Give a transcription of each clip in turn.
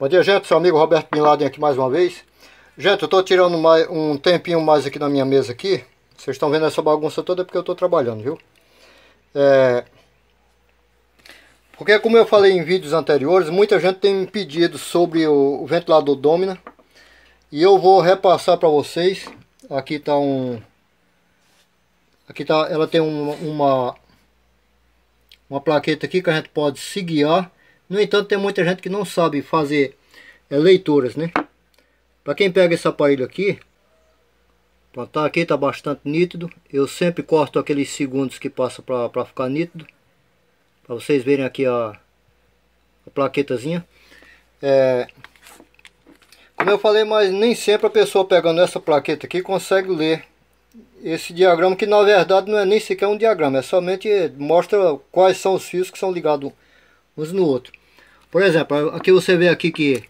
Bom dia, gente. Seu amigo Roberto Bin Laden aqui mais uma vez. Gente, eu estou tirando mais, um tempinho mais aqui na minha mesa aqui. Vocês estão vendo essa bagunça toda é porque eu estou trabalhando, viu? É... Porque como eu falei em vídeos anteriores, muita gente tem me pedido sobre o, o ventilador Domina. E eu vou repassar para vocês. Aqui está um... Aqui tá, ela tem um, uma, uma plaqueta aqui que a gente pode se guiar no entanto, tem muita gente que não sabe fazer é, leituras, né? Para quem pega esse aparelho aqui, pronto, tá aqui, tá bastante nítido. Eu sempre corto aqueles segundos que passa para ficar nítido. Para vocês verem aqui a, a plaquetazinha. É, como eu falei, mas nem sempre a pessoa pegando essa plaqueta aqui consegue ler esse diagrama, que na verdade não é nem sequer um diagrama, é somente mostra quais são os fios que são ligados uns no outro. Por exemplo, aqui você vê aqui que,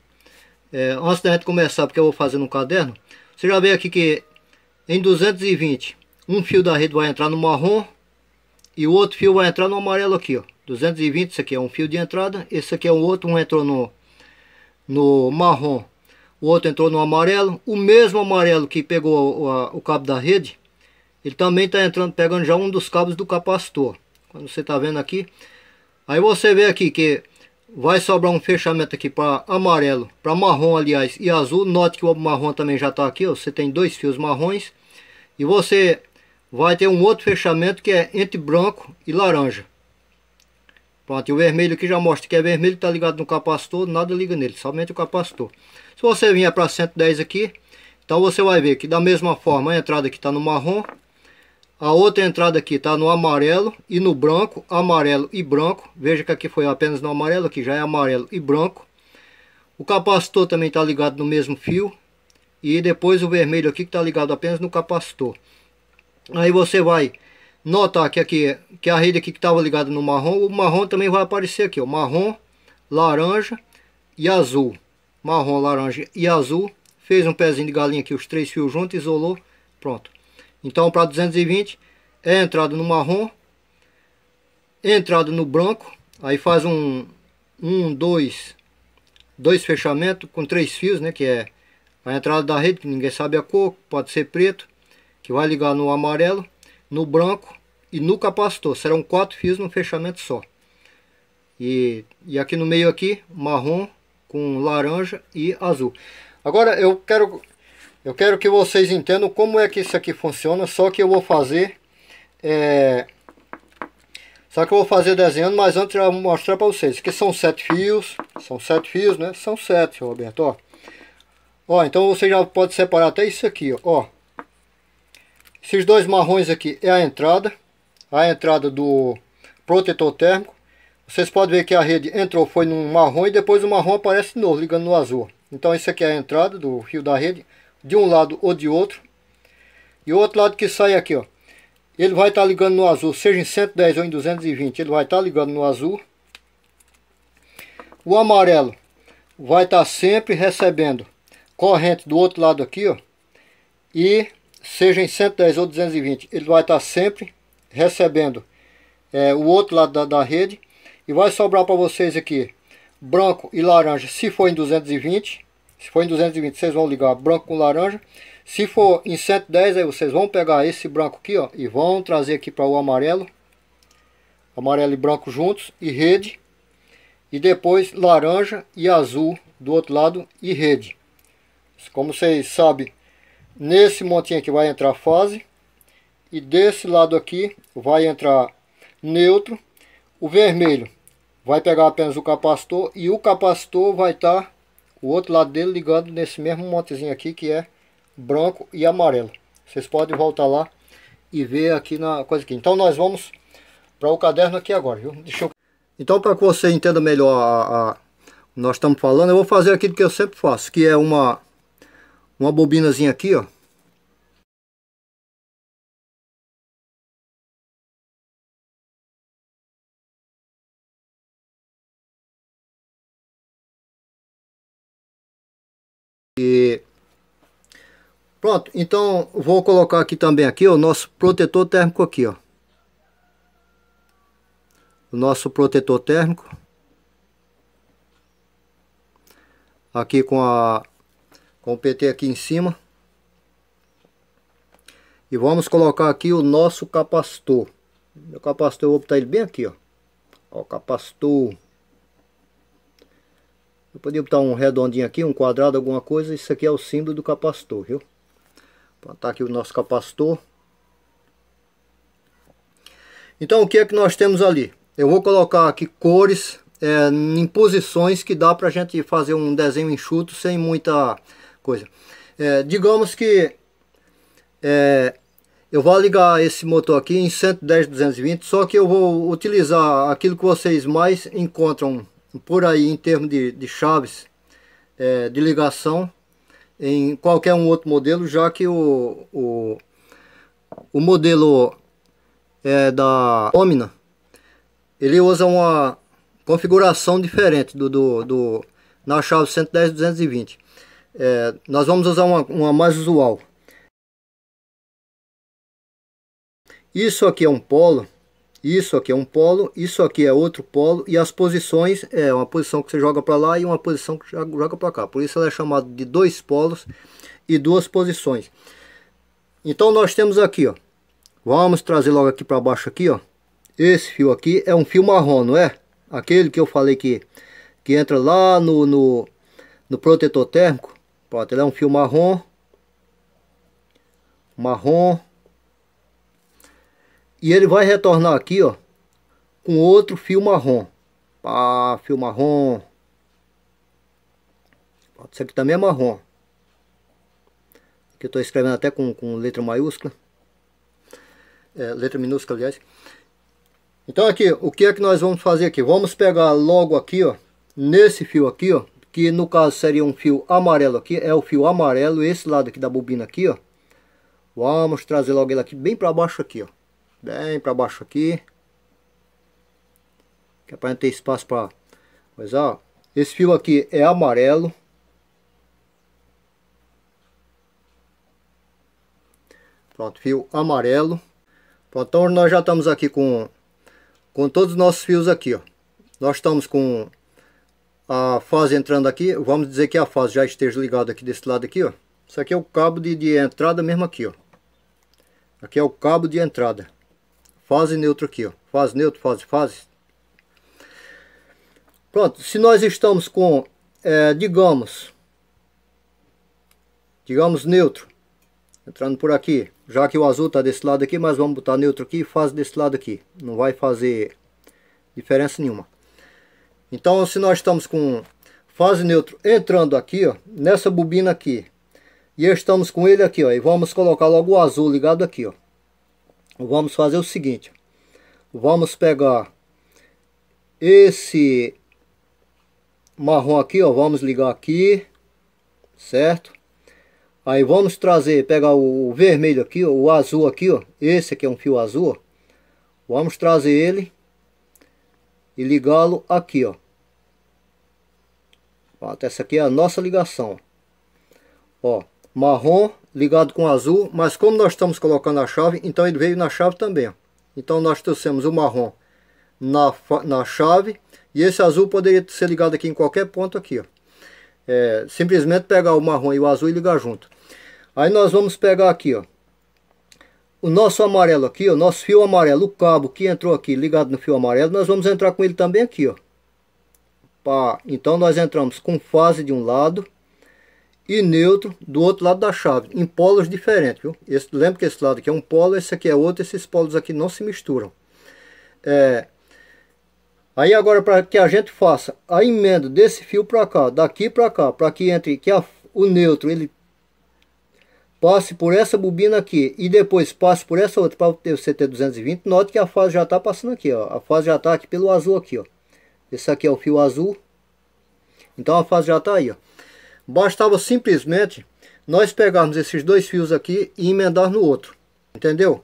é, antes da gente começar, porque eu vou fazer no caderno, você já vê aqui que em 220, um fio da rede vai entrar no marrom e o outro fio vai entrar no amarelo aqui, ó. 220, isso aqui é um fio de entrada, esse aqui é o outro, um entrou no, no marrom, o outro entrou no amarelo, o mesmo amarelo que pegou o, a, o cabo da rede, ele também está entrando, pegando já um dos cabos do capacitor. Quando você está vendo aqui, aí você vê aqui que Vai sobrar um fechamento aqui para amarelo, para marrom aliás e azul. Note que o marrom também já está aqui, ó. você tem dois fios marrons. E você vai ter um outro fechamento que é entre branco e laranja. Pronto, e o vermelho aqui já mostra que é vermelho, está ligado no capacitor, nada liga nele, somente o capacitor. Se você vier para 110 aqui, então você vai ver que da mesma forma a entrada aqui está no marrom, a outra entrada aqui está no amarelo e no branco, amarelo e branco. Veja que aqui foi apenas no amarelo, aqui já é amarelo e branco. O capacitor também está ligado no mesmo fio. E depois o vermelho aqui que está ligado apenas no capacitor. Aí você vai notar que aqui que a rede aqui que estava ligada no marrom, o marrom também vai aparecer aqui, ó, marrom, laranja e azul. Marrom, laranja e azul. Fez um pezinho de galinha aqui, os três fios juntos, isolou, pronto. Então para 220 é entrada no marrom, é entrada no branco, aí faz um, um, dois, dois fechamentos com três fios, né, que é a entrada da rede, que ninguém sabe a cor, pode ser preto, que vai ligar no amarelo, no branco e no capacitor, serão quatro fios num fechamento só. E, e aqui no meio aqui, marrom com laranja e azul. Agora eu quero eu quero que vocês entendam como é que isso aqui funciona, só que eu vou fazer... É, só que eu vou fazer desenhando, mas antes eu vou mostrar para vocês. que são sete fios, são sete fios, né? São sete, Roberto, ó. Ó, então você já pode separar até isso aqui, ó. ó. Esses dois marrons aqui é a entrada, a entrada do protetor térmico. Vocês podem ver que a rede entrou, foi no marrom e depois o marrom aparece de novo, ligando no azul. Então isso aqui é a entrada do fio da rede de um lado ou de outro. E o outro lado que sai aqui, ó. Ele vai estar tá ligando no azul, seja em 110 ou em 220, ele vai estar tá ligando no azul. O amarelo vai estar tá sempre recebendo corrente do outro lado aqui, ó. E seja em 110 ou 220, ele vai estar tá sempre recebendo é, o outro lado da, da rede. E vai sobrar para vocês aqui, branco e laranja, se for em 220 se for em 220, vocês vão ligar branco com laranja. Se for em 110, aí vocês vão pegar esse branco aqui, ó, e vão trazer aqui para o amarelo. Amarelo e branco juntos e rede. E depois laranja e azul do outro lado e rede. Como vocês sabem, nesse montinho aqui vai entrar fase. E desse lado aqui vai entrar neutro. O vermelho vai pegar apenas o capacitor e o capacitor vai estar tá o outro lado dele ligando nesse mesmo montezinho aqui que é branco e amarelo. Vocês podem voltar lá e ver aqui na coisa aqui. Então nós vamos para o caderno aqui agora, viu? Deixa eu... Então para que você entenda melhor a, a, nós estamos falando, eu vou fazer aquilo que eu sempre faço, que é uma uma bobinazinha aqui, ó. Pronto, então vou colocar aqui também aqui o nosso protetor térmico aqui, ó. O nosso protetor térmico. Aqui com a com o PT aqui em cima. E vamos colocar aqui o nosso capacitor. Meu capacitor eu vou botar ele bem aqui, ó. Ó, capacitor. Eu podia botar um redondinho aqui, um quadrado, alguma coisa. Isso aqui é o símbolo do capacitor, viu? está aqui o nosso capacitor. Então o que é que nós temos ali? Eu vou colocar aqui cores é, em posições que dá para a gente fazer um desenho enxuto sem muita coisa. É, digamos que é, eu vou ligar esse motor aqui em 110, 220, só que eu vou utilizar aquilo que vocês mais encontram por aí em termos de, de chaves é, de ligação em qualquer um outro modelo, já que o, o, o modelo é, da Omina, ele usa uma configuração diferente do, do, do na chave 110-220. É, nós vamos usar uma, uma mais usual. Isso aqui é um polo isso aqui é um polo, isso aqui é outro polo e as posições é uma posição que você joga para lá e uma posição que joga para cá. Por isso ela é chamada de dois polos e duas posições. Então nós temos aqui, ó. Vamos trazer logo aqui para baixo aqui, ó. Esse fio aqui é um fio marrom, não é? Aquele que eu falei que que entra lá no no, no protetor térmico. Pronto, ele é um fio marrom. Marrom e ele vai retornar aqui, ó, com outro fio marrom. Pá, fio marrom. Isso aqui também é marrom. Aqui eu estou escrevendo até com, com letra maiúscula. É, letra minúscula, aliás. Então aqui, o que é que nós vamos fazer aqui? Vamos pegar logo aqui, ó, nesse fio aqui, ó, que no caso seria um fio amarelo aqui, é o fio amarelo, esse lado aqui da bobina aqui, ó. Vamos trazer logo ele aqui bem para baixo aqui, ó bem para baixo aqui. Que é para ter espaço para Mas ó, esse fio aqui é amarelo. Pronto, fio amarelo. Pronto, então nós já estamos aqui com, com todos os nossos fios aqui, ó. Nós estamos com a fase entrando aqui, vamos dizer que a fase já esteja ligada aqui desse lado aqui, ó. Isso aqui é o cabo de, de entrada mesmo aqui, ó. Aqui é o cabo de entrada. Fase neutro aqui, ó. Fase neutro, fase, fase. Pronto, se nós estamos com, é, digamos, digamos neutro, entrando por aqui, já que o azul está desse lado aqui, mas vamos botar neutro aqui e fase desse lado aqui. Não vai fazer diferença nenhuma. Então, se nós estamos com fase neutro entrando aqui, ó, nessa bobina aqui, e estamos com ele aqui, ó, e vamos colocar logo o azul ligado aqui, ó vamos fazer o seguinte. Vamos pegar esse marrom aqui, ó. Vamos ligar aqui, certo? Aí vamos trazer, pegar o vermelho aqui, ó, o azul aqui, ó. Esse aqui é um fio azul, ó. Vamos trazer ele e ligá-lo aqui, ó. essa aqui é a nossa ligação, ó. Marrom ligado com azul, mas como nós estamos colocando a chave, então ele veio na chave também. Então nós trouxemos o marrom na, na chave e esse azul poderia ser ligado aqui em qualquer ponto aqui. Ó. É, simplesmente pegar o marrom e o azul e ligar junto. Aí nós vamos pegar aqui, ó, o nosso amarelo aqui, o nosso fio amarelo, o cabo que entrou aqui ligado no fio amarelo, nós vamos entrar com ele também aqui, ó. Pá. Então nós entramos com fase de um lado, e neutro do outro lado da chave, em polos diferentes. Viu? Esse, lembra que esse lado aqui é um polo, esse aqui é outro, esses polos aqui não se misturam. É, aí agora para que a gente faça a emenda desse fio para cá, daqui para cá, para que entre que a, o neutro ele passe por essa bobina aqui e depois passe por essa outra para o CT 220, note que a fase já está passando aqui, ó, a fase já está aqui pelo azul aqui, ó. esse aqui é o fio azul, então a fase já está aí, ó. Bastava simplesmente nós pegarmos esses dois fios aqui e emendar no outro. Entendeu?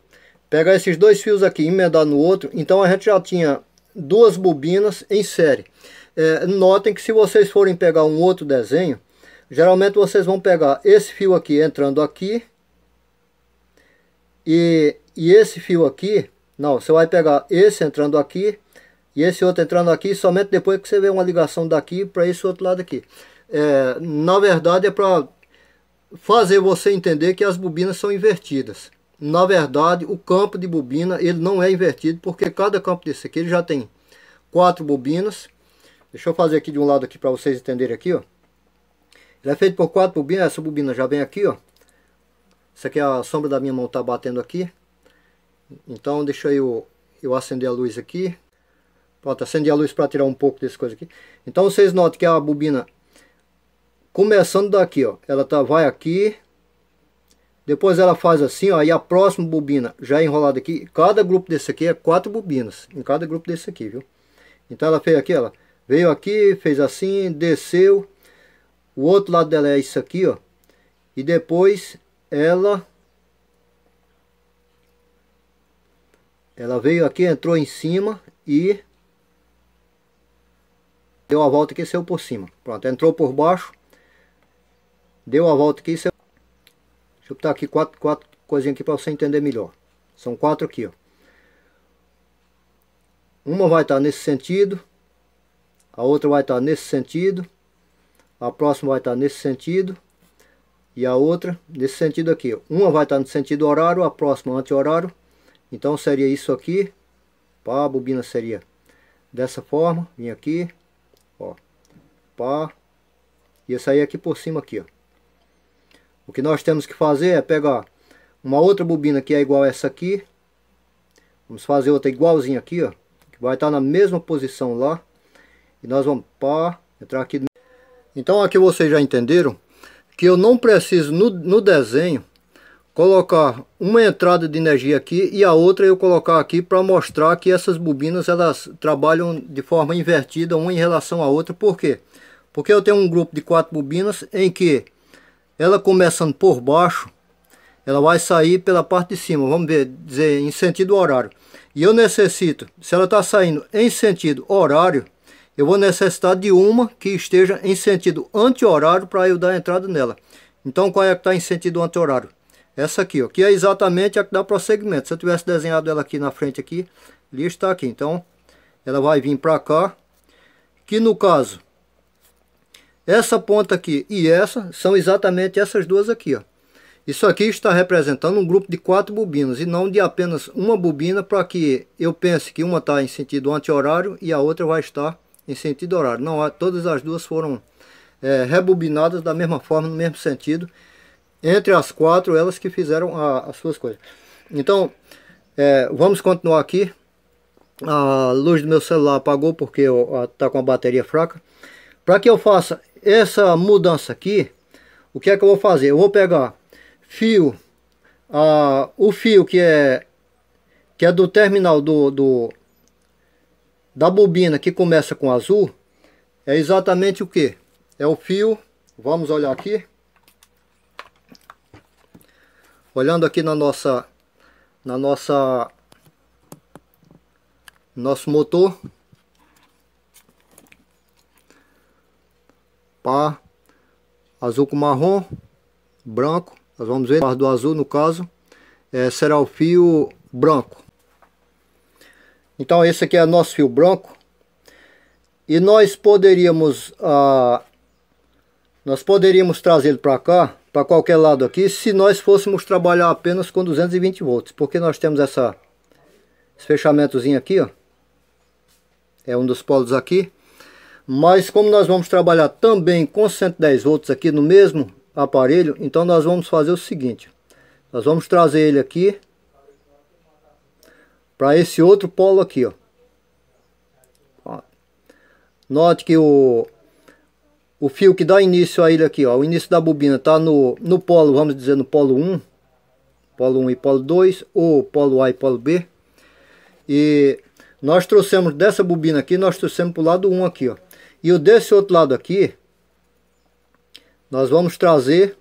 Pegar esses dois fios aqui e emendar no outro. Então a gente já tinha duas bobinas em série. É, notem que se vocês forem pegar um outro desenho, geralmente vocês vão pegar esse fio aqui entrando aqui. E, e esse fio aqui, não, você vai pegar esse entrando aqui e esse outro entrando aqui, somente depois que você vê uma ligação daqui para esse outro lado aqui é, na verdade é para fazer você entender que as bobinas são invertidas. Na verdade, o campo de bobina ele não é invertido, porque cada campo desse aqui ele já tem quatro bobinas. Deixa eu fazer aqui de um lado aqui para vocês entenderem aqui, ó. Ele é feito por quatro bobinas, essa bobina já vem aqui, ó. Isso aqui é a sombra da minha mão tá batendo aqui. Então deixa eu, eu acender a luz aqui. Pronto, acendi a luz para tirar um pouco desse coisa aqui. Então vocês notam que a bobina Começando daqui, ó. Ela tá, vai aqui. Depois ela faz assim, ó. E a próxima bobina já é enrolada aqui. Cada grupo desse aqui é quatro bobinas. Em cada grupo desse aqui, viu? Então ela fez aqui, ela veio aqui, fez assim, desceu. O outro lado dela é isso aqui, ó. E depois ela... Ela veio aqui, entrou em cima e... Deu a volta aqui e saiu por cima. Pronto, entrou por baixo Deu a volta aqui, você... deixa eu botar aqui quatro, quatro coisinhas aqui para você entender melhor. São quatro aqui, ó. Uma vai estar tá nesse sentido, a outra vai estar tá nesse sentido, a próxima vai estar tá nesse sentido e a outra nesse sentido aqui. Uma vai estar no sentido horário, a próxima anti-horário. Então seria isso aqui, pá, a bobina seria dessa forma, vim aqui, ó, pá, e essa aí aqui por cima aqui, ó. O que nós temos que fazer é pegar uma outra bobina que é igual a essa aqui. Vamos fazer outra igualzinha aqui, ó. Que vai estar tá na mesma posição lá. E nós vamos pá, entrar aqui. Então aqui vocês já entenderam que eu não preciso no, no desenho colocar uma entrada de energia aqui e a outra eu colocar aqui para mostrar que essas bobinas elas trabalham de forma invertida uma em relação à outra. Por quê? Porque eu tenho um grupo de quatro bobinas em que ela começando por baixo, ela vai sair pela parte de cima, vamos ver, dizer em sentido horário. E eu necessito, se ela está saindo em sentido horário, eu vou necessitar de uma que esteja em sentido anti-horário para eu dar entrada nela. Então qual é que está em sentido anti-horário? Essa aqui, ó, que é exatamente a que dá prosseguimento. Se eu tivesse desenhado ela aqui na frente aqui, ele está aqui. Então ela vai vir para cá, que no caso essa ponta aqui e essa são exatamente essas duas aqui. Ó. Isso aqui está representando um grupo de quatro bobinas e não de apenas uma bobina para que eu pense que uma está em sentido anti-horário e a outra vai estar em sentido horário. Não, todas as duas foram é, rebobinadas da mesma forma, no mesmo sentido, entre as quatro elas que fizeram a, as suas coisas. Então, é, vamos continuar aqui. A luz do meu celular apagou porque está com a bateria fraca. Para que eu faça essa mudança aqui, o que é que eu vou fazer? Eu vou pegar fio, a, o fio que é, que é do terminal do, do, da bobina que começa com azul, é exatamente o que? É o fio, vamos olhar aqui. Olhando aqui na nossa, na nossa, nosso motor, pá, azul com marrom, branco, nós vamos ver, do azul no caso, é, será o fio branco. Então esse aqui é nosso fio branco. E nós poderíamos, ah, nós poderíamos trazê-lo para cá, para qualquer lado aqui, se nós fôssemos trabalhar apenas com 220 volts. Porque nós temos essa, esse fechamentozinho aqui, ó. É um dos polos aqui. Mas como nós vamos trabalhar também com 110 volts aqui no mesmo aparelho, então nós vamos fazer o seguinte. Nós vamos trazer ele aqui para esse outro polo aqui, ó. ó. Note que o, o fio que dá início a ele aqui, ó, o início da bobina está no, no polo, vamos dizer, no polo 1, polo 1 e polo 2, ou polo A e polo B. E nós trouxemos dessa bobina aqui, nós trouxemos para o lado 1 aqui, ó. E o desse outro lado aqui, nós vamos trazer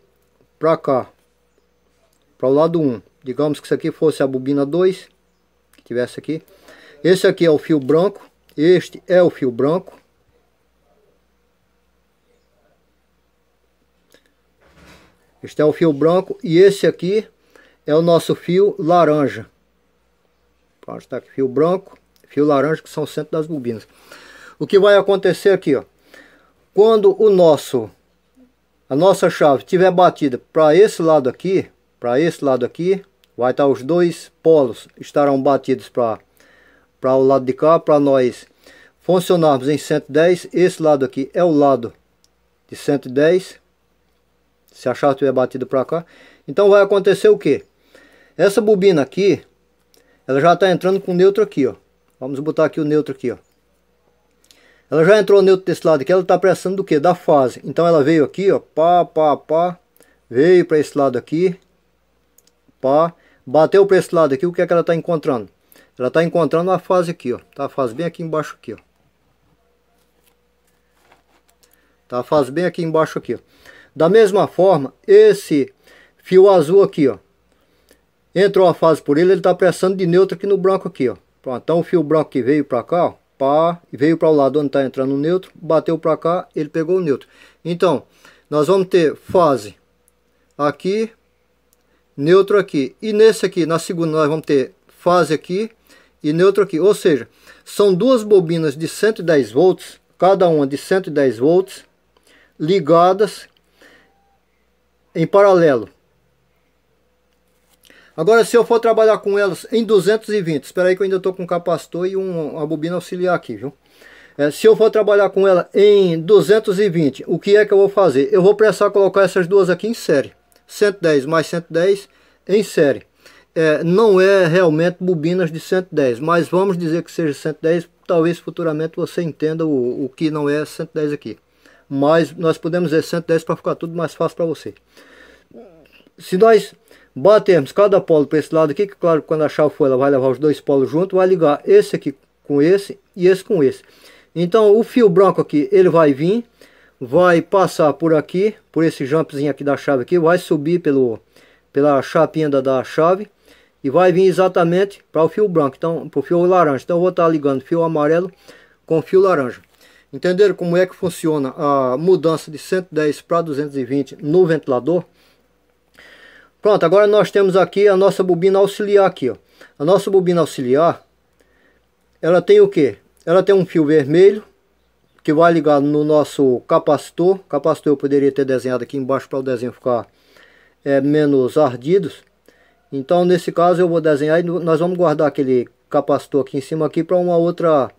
para cá, para o lado 1. Digamos que isso aqui fosse a bobina 2, que tivesse aqui. Esse aqui é o fio branco, este é o fio branco. Este é o fio branco e esse aqui é o nosso fio laranja. Pode estar aqui fio branco, fio laranja que são o centro das bobinas. O que vai acontecer aqui, ó. Quando o nosso, a nossa chave tiver batida para esse lado aqui, para esse lado aqui, vai estar os dois polos estarão batidos para para o lado de cá, para nós funcionarmos em 110. Esse lado aqui é o lado de 110. Se a chave tiver batida para cá, então vai acontecer o que? Essa bobina aqui, ela já está entrando com o neutro aqui, ó. Vamos botar aqui o neutro aqui, ó. Ela já entrou neutro desse lado aqui, ela está pressando do que? Da fase. Então ela veio aqui, ó, pá, pá, pá, veio para esse lado aqui, pá, bateu para esse lado aqui, o que é que ela está encontrando? Ela está encontrando a fase aqui, ó, tá a fase bem aqui embaixo aqui, ó. Tá a fase bem aqui embaixo aqui, ó. Da mesma forma, esse fio azul aqui, ó, entrou a fase por ele, ele está pressando de neutro aqui no branco aqui, ó. Pronto, então o fio branco que veio para cá, ó, pá, veio para o lado onde está entrando o neutro, bateu para cá, ele pegou o neutro. Então, nós vamos ter fase aqui, neutro aqui. E nesse aqui, na segunda, nós vamos ter fase aqui e neutro aqui. Ou seja, são duas bobinas de 110 volts, cada uma de 110 volts, ligadas em paralelo. Agora, se eu for trabalhar com elas em 220, espera aí que eu ainda estou com um capacitor e um, uma bobina auxiliar aqui, viu? É, se eu for trabalhar com ela em 220, o que é que eu vou fazer? Eu vou precisar colocar essas duas aqui em série. 110 mais 110 em série. É, não é realmente bobinas de 110, mas vamos dizer que seja 110, talvez futuramente você entenda o, o que não é 110 aqui. Mas nós podemos dizer 110 para ficar tudo mais fácil para você. Se nós Batemos cada polo para esse lado aqui, que claro, quando achar o fio, ela vai levar os dois polos junto vai ligar esse aqui com esse e esse com esse. Então o fio branco aqui, ele vai vir, vai passar por aqui, por esse jumpzinho aqui da chave aqui, vai subir pelo, pela chapinha da, da chave e vai vir exatamente para o fio branco, então para o fio laranja. Então eu vou estar tá ligando fio amarelo com fio laranja. Entenderam como é que funciona a mudança de 110 para 220 no ventilador? Pronto, agora nós temos aqui a nossa bobina auxiliar aqui, ó. A nossa bobina auxiliar, ela tem o que? Ela tem um fio vermelho, que vai ligado no nosso capacitor. Capacitor eu poderia ter desenhado aqui embaixo para o desenho ficar é, menos ardidos. Então nesse caso eu vou desenhar e nós vamos guardar aquele capacitor aqui em cima aqui para uma outra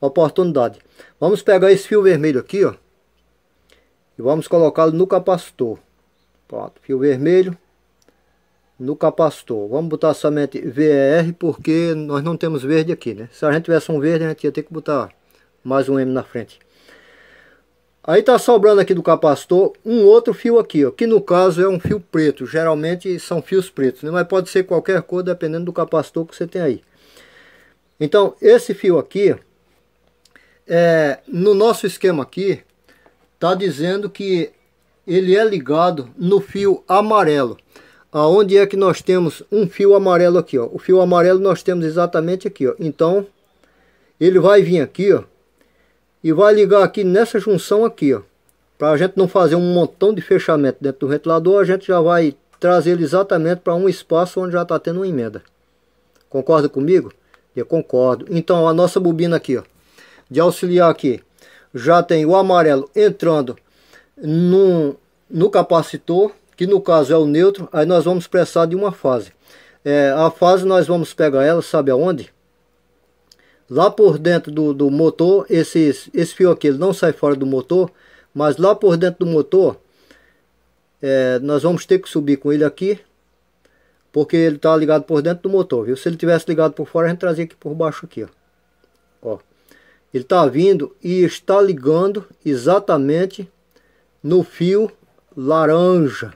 oportunidade. Vamos pegar esse fio vermelho aqui, ó. E vamos colocá-lo no capacitor. Pronto, fio vermelho no capacitor. Vamos botar somente VER porque nós não temos verde aqui, né? Se a gente tivesse um verde, a gente ia ter que botar mais um M na frente. Aí tá sobrando aqui do capacitor um outro fio aqui, ó, que no caso é um fio preto. Geralmente são fios pretos, né? mas pode ser qualquer cor dependendo do capacitor que você tem aí. Então, esse fio aqui, é, no nosso esquema aqui, tá dizendo que ele é ligado no fio amarelo aonde é que nós temos um fio amarelo aqui, ó. O fio amarelo nós temos exatamente aqui, ó. Então, ele vai vir aqui, ó. E vai ligar aqui nessa junção aqui, ó. Para a gente não fazer um montão de fechamento dentro do ventilador, a gente já vai trazer ele exatamente para um espaço onde já está tendo uma emenda. Concorda comigo? Eu concordo. Então, a nossa bobina aqui, ó. De auxiliar aqui, já tem o amarelo entrando no, no capacitor que no caso é o neutro, aí nós vamos pressar de uma fase. É, a fase nós vamos pegar ela, sabe aonde? Lá por dentro do, do motor, esse esse fio aqui não sai fora do motor, mas lá por dentro do motor, é, nós vamos ter que subir com ele aqui, porque ele está ligado por dentro do motor, viu? Se ele tivesse ligado por fora, a gente trazia aqui por baixo aqui, ó. ó. Ele está vindo e está ligando exatamente no fio laranja,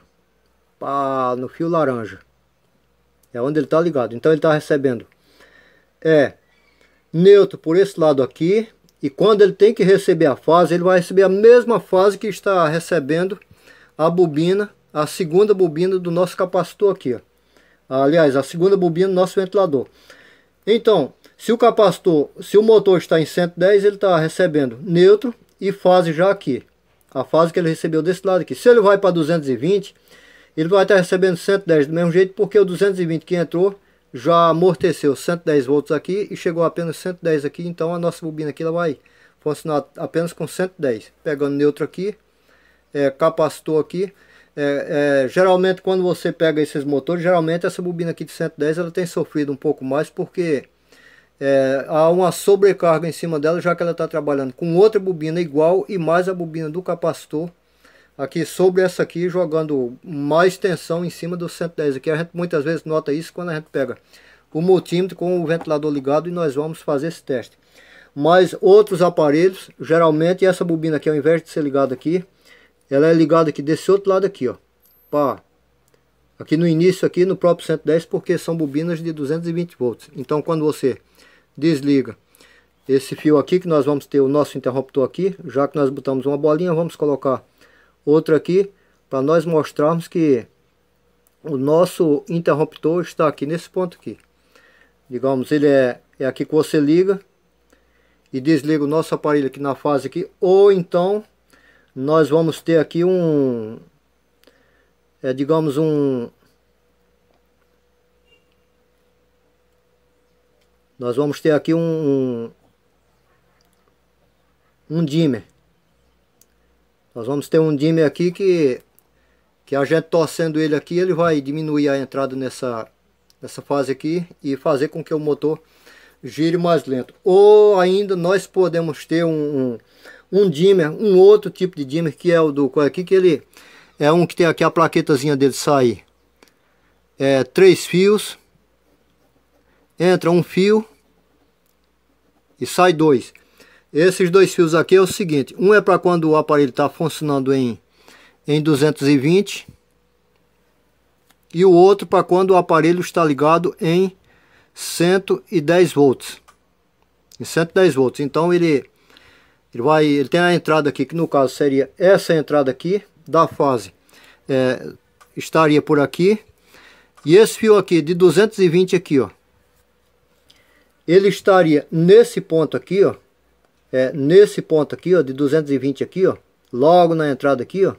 no fio laranja. É onde ele está ligado. Então ele está recebendo. É neutro por esse lado aqui. E quando ele tem que receber a fase, ele vai receber a mesma fase que está recebendo a bobina, a segunda bobina do nosso capacitor aqui. Ó. Aliás, a segunda bobina do nosso ventilador. Então, se o capacitor, se o motor está em 110, ele está recebendo neutro e fase já aqui. A fase que ele recebeu desse lado aqui. Se ele vai para 220, ele vai estar tá recebendo 110 do mesmo jeito, porque o 220 que entrou já amorteceu 110 volts aqui e chegou apenas 110 aqui, então a nossa bobina aqui ela vai funcionar apenas com 110. Pegando neutro aqui, é, capacitor aqui, é, é, geralmente quando você pega esses motores, geralmente essa bobina aqui de 110 ela tem sofrido um pouco mais porque é, há uma sobrecarga em cima dela já que ela está trabalhando com outra bobina igual e mais a bobina do capacitor aqui sobre essa aqui, jogando mais tensão em cima do 110 aqui. A gente muitas vezes nota isso quando a gente pega o multímetro com o ventilador ligado e nós vamos fazer esse teste. Mas outros aparelhos, geralmente essa bobina aqui, ao invés de ser ligada aqui, ela é ligada aqui desse outro lado aqui, ó. Pá. Aqui no início aqui, no próprio 110, porque são bobinas de 220 volts. Então quando você desliga esse fio aqui, que nós vamos ter o nosso interruptor aqui, já que nós botamos uma bolinha, vamos colocar outro aqui para nós mostrarmos que o nosso interruptor está aqui nesse ponto aqui. Digamos, ele é, é aqui que você liga e desliga o nosso aparelho aqui na fase aqui, ou então nós vamos ter aqui um, é, digamos um, nós vamos ter aqui um, um, um dimmer nós vamos ter um dimmer aqui que, que a gente torcendo ele aqui, ele vai diminuir a entrada nessa, nessa fase aqui e fazer com que o motor gire mais lento. Ou ainda nós podemos ter um, um, um dimmer, um outro tipo de dimmer que é o do é aqui, que ele é um que tem aqui a plaquetazinha dele sair. É, três fios, entra um fio e sai dois. Esses dois fios aqui é o seguinte, um é para quando o aparelho está funcionando em, em 220 e o outro para quando o aparelho está ligado em 110 volts. Em 110 volts. Então ele, ele, vai, ele tem a entrada aqui, que no caso seria essa entrada aqui da fase. É, estaria por aqui. E esse fio aqui de 220 aqui, ó. Ele estaria nesse ponto aqui, ó é, nesse ponto aqui, ó, de 220 aqui, ó, logo na entrada aqui, ó,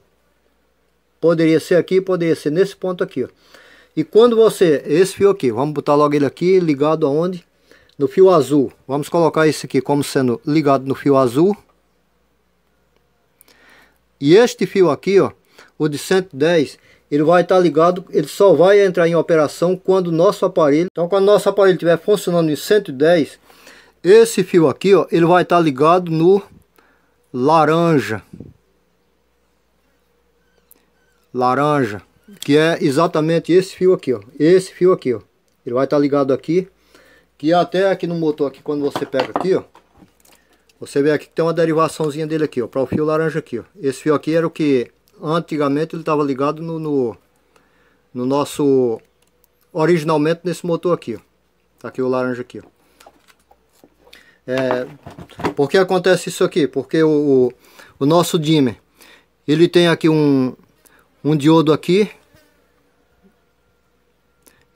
poderia ser aqui, poderia ser nesse ponto aqui, ó. E quando você, esse fio aqui, vamos botar logo ele aqui, ligado aonde? No fio azul. Vamos colocar esse aqui como sendo ligado no fio azul. E este fio aqui, ó, o de 110, ele vai estar tá ligado, ele só vai entrar em operação quando o nosso aparelho, então quando o nosso aparelho estiver funcionando em 110, esse fio aqui, ó, ele vai estar tá ligado no laranja. Laranja, que é exatamente esse fio aqui, ó. Esse fio aqui, ó. Ele vai estar tá ligado aqui, que é até aqui no motor aqui, quando você pega aqui, ó. Você vê aqui que tem uma derivaçãozinha dele aqui, ó, para o fio laranja aqui, ó. Esse fio aqui era o que antigamente ele estava ligado no, no, no nosso originalmente nesse motor aqui, ó. Tá aqui o laranja aqui, ó. É, por que acontece isso aqui? Porque o, o, o nosso dimmer, ele tem aqui um, um diodo aqui.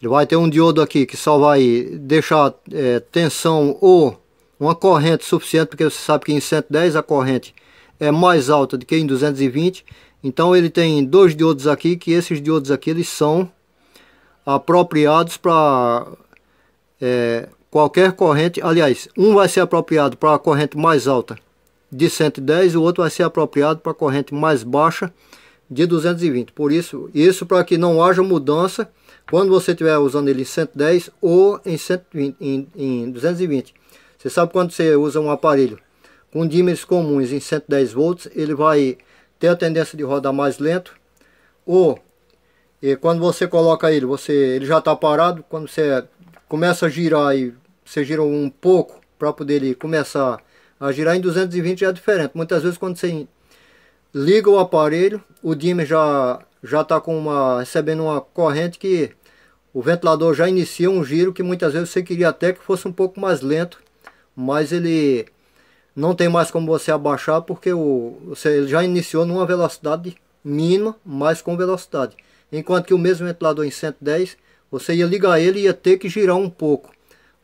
Ele vai ter um diodo aqui que só vai deixar é, tensão ou uma corrente suficiente, porque você sabe que em 110 a corrente é mais alta do que em 220. Então ele tem dois diodos aqui, que esses diodos aqui eles são apropriados para é, Qualquer corrente, aliás, um vai ser apropriado para a corrente mais alta de 110, o outro vai ser apropriado para a corrente mais baixa de 220. Por isso, isso para que não haja mudança quando você estiver usando ele em 110 ou em, 120, em, em 220. Você sabe quando você usa um aparelho com dimers comuns em 110 volts, ele vai ter a tendência de rodar mais lento. Ou eh, quando você coloca ele, você, ele já está parado, quando você começa a girar e você girou um pouco para poder ele começar a girar em 220 já é diferente. Muitas vezes quando você liga o aparelho, o dimmer já já está com uma recebendo uma corrente que o ventilador já inicia um giro que muitas vezes você queria até que fosse um pouco mais lento, mas ele não tem mais como você abaixar porque o você já iniciou numa velocidade mínima, mas com velocidade. Enquanto que o mesmo ventilador em 110, você ia ligar ele e ia ter que girar um pouco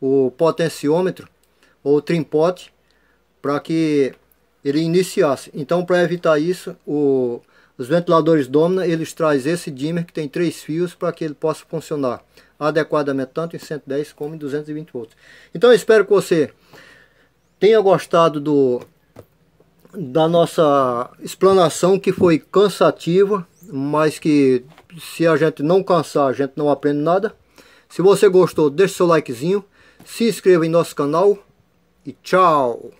o potenciômetro ou trimpote para que ele iniciasse. Então para evitar isso, o, os ventiladores Domina eles traz esse dimmer que tem três fios para que ele possa funcionar adequadamente tanto em 110 como em 220 volts. Então espero que você tenha gostado do da nossa explanação que foi cansativa, mas que se a gente não cansar, a gente não aprende nada. Se você gostou, deixe seu likezinho. Se inscreva em nosso canal e tchau!